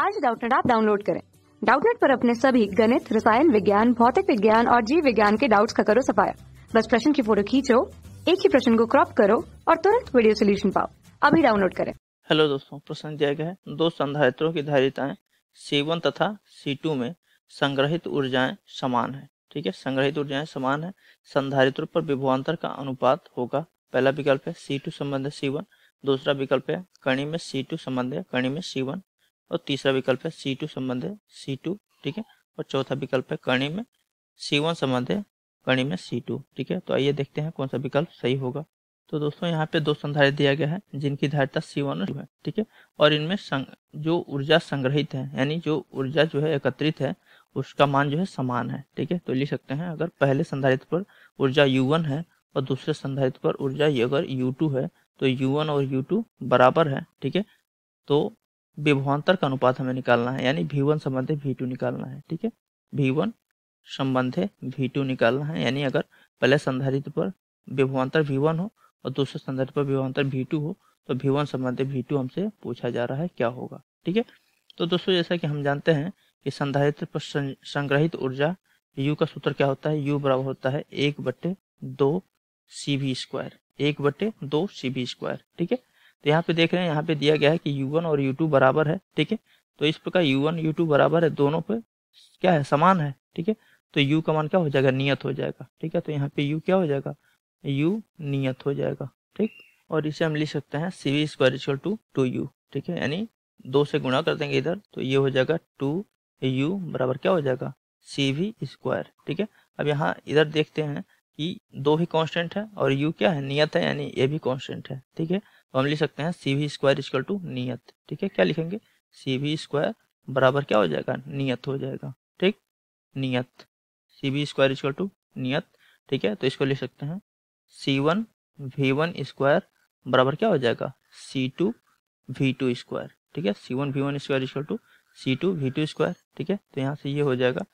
आज डाउटनेट आप डाउनलोड करें डाउटनेट पर अपने सभी गणित रसायन विज्ञान भौतिक विज्ञान और जीव विज्ञान के डाउट्स का करो सफाया बस प्रश्न की फोटो खींचो एक ही प्रश्न को क्रॉप करो और तुरंत वीडियो सोल्यूशन पाओ अभी डाउनलोड करें हेलो दोस्तों प्रश्न दिया गया है दो संधारित्रों की धारिताएं C1 तथा C2 में संग्रहित ऊर्जाएं समान है ठीक है संग्रहित ऊर्जाएं समान है संधारित्र पर विभुआंतर का अनुपात होगा पहला विकल्प है C2 संबंध C1 दूसरा विकल्प है कणी में C2 संबंध है कणी में C1 और तीसरा विकल्प है सी टू संबंध है सी टू ठीक है और चौथा विकल्प है कणी में सी वन संबंध है करणी में सी टू ठीक है तो आइए देखते हैं कौन सा विकल्प सही होगा तो दोस्तों यहाँ पे दो संधारित दिया गया है जिनकी धारिता सी वन है ठीक है और इनमें जो ऊर्जा संग्रहित है यानी जो ऊर्जा जो है एकत्रित है उसका मान जो है समान है ठीक है तो लिख सकते हैं अगर पहले संधारित पर ऊर्जा U1 है और दूसरे संधारित पर ऊर्जा अगर टू है तो वन और टू बराबर है ठीक है तो विभवान्तर का अनुपात हमें निकालना है यानी वी वन संबंधे वी टू निकालना है ठीक है वी वन संबंधे वी टू निकालना है यानी अगर पहले संधारित्र पर विभवान्तर वी वन हो और दूसरे संधारित्र पर विभवान्तर वी टू हो तो वी वन संबंधे वी टू हमसे पूछा जा रहा है क्या होगा ठीक है तो दोस्तों जैसा कि हम जानते हैं कि संधारित्र पर संग्रहित ऊर्जा यू का सूत्र क्या होता है यू बराबर होता है एक बटे दो सी वी स्क्वायर एक बटे दो सी वी स्क्वायर ठीक है तो यहाँ पे देख रहे हैं यहाँ पे दिया गया है कि यू और यू बराबर है ठीक है तो इस प्रकार यू वन बराबर है दोनों पे क्या है समान है ठीक है तो यू का मान क्या हो जाएगा नियत हो जाएगा ठीक है तो यहाँ पे यू क्या हो जाएगा यू नियत हो जाएगा ठीक और इसे हम लिख सकते हैं C V square equal to two U ठीक है यानी दो से गुणा कर देंगे इधर तो ये हो जाएगा टू यू बराबर क्या हो जाएगा सी वी स्क्वायर ठीक है अब यहाँ इधर देखते हैं कि दो ही कांस्टेंट है और यू क्या है नियत है यानी ये भी कांस्टेंट है ठीक है तो हम लिख सकते हैं C V square equal to नियत ठीक है क्या लिखेंगे सी वी स्क्वायर बराबर क्या हो जाएगा नियत हो जाएगा ठीक नियत C V square equal to नियत ठीक है तो इसको लिख सकते हैं C one V one square बराबर क्या हो जाएगा C two V two square ठीक है C one V one square equal to C two V two square ठीक है तो यहाँ से ये हो जाएगा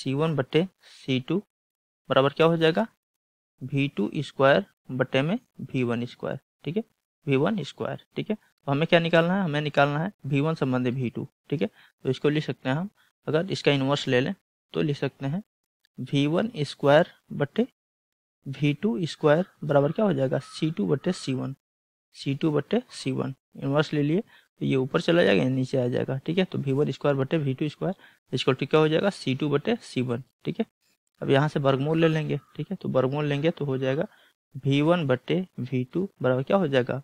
सी वन बट्टे सी टू बराबर क्या हो जाएगा वी टू स्क्वायर बटे में वी वन स्क्वायर ठीक है वी वन स्क्वायर ठीक है तो हमें क्या निकालना है हमें निकालना है वी वन संबंधी वी टू ठीक है तो इसको लिख सकते हैं हम अगर इसका इन्वर्स ले लें तो लिख सकते हैं वी वन स्क्वायर बटे वी टू स्क्वायर बराबर क्या हो जाएगा सी टू बटे सी वन सी टू बटे सी वन इन्वर्स ले लिए तो ये ऊपर चला जाएगा नीचे आ जाएगा ठीक है तो वी वन स्क्वायर बटे वी टू स्क्वायर इसको क्या हो जाएगा सी टू बटे सी वन ठीक है अब यहाँ से वर्गमूल ले लेंगे ठीक है तो वर्गमूल लेंगे तो हो जाएगा वी वन बटे वी टू बराबर क्या हो जाएगा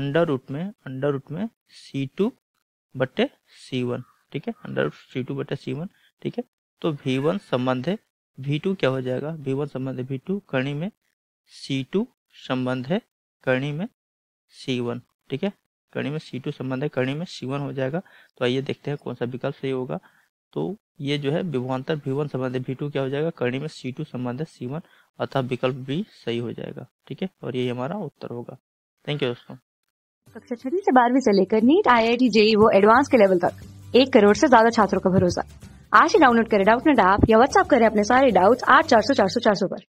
अंडर रूट में अंडर रूट में सी टू बटे सी वन ठीक है अंडर रूट सी टू बटे सी वन ठीक है तो वी वन संबंध है वी टू क्या हो जाएगा वी वन संबंध है वी टू कर्णी में सी टू संबंध है कर्णी में सी वन ठीक है कर्णी में सी टू संबंध है कर्णी में सी वन हो जाएगा तो आइए देखते हैं कौन सा विकल्प सही होगा तो ये जो है विभवान्तर वी वन संबंध वी टू क्या हो जाएगा कर्णी में सी टू है सी वन अतः विकल्प भी सही हो जाएगा ठीक है और यही हमारा उत्तर होगा थैंक यू दोस्तों कक्षा छठी से बारहवीं से लेकर NEET I I T JEE वो एडवांस के लेवल तक एक करोड़ से ज्यादा छात्रों का भरोसा आज ही डाउनलोड करें डाउट नेट ऐप या व्हाट्सअप करें अपने सारे डाउट्स आठ चार सौ चार सौ चार सौ पर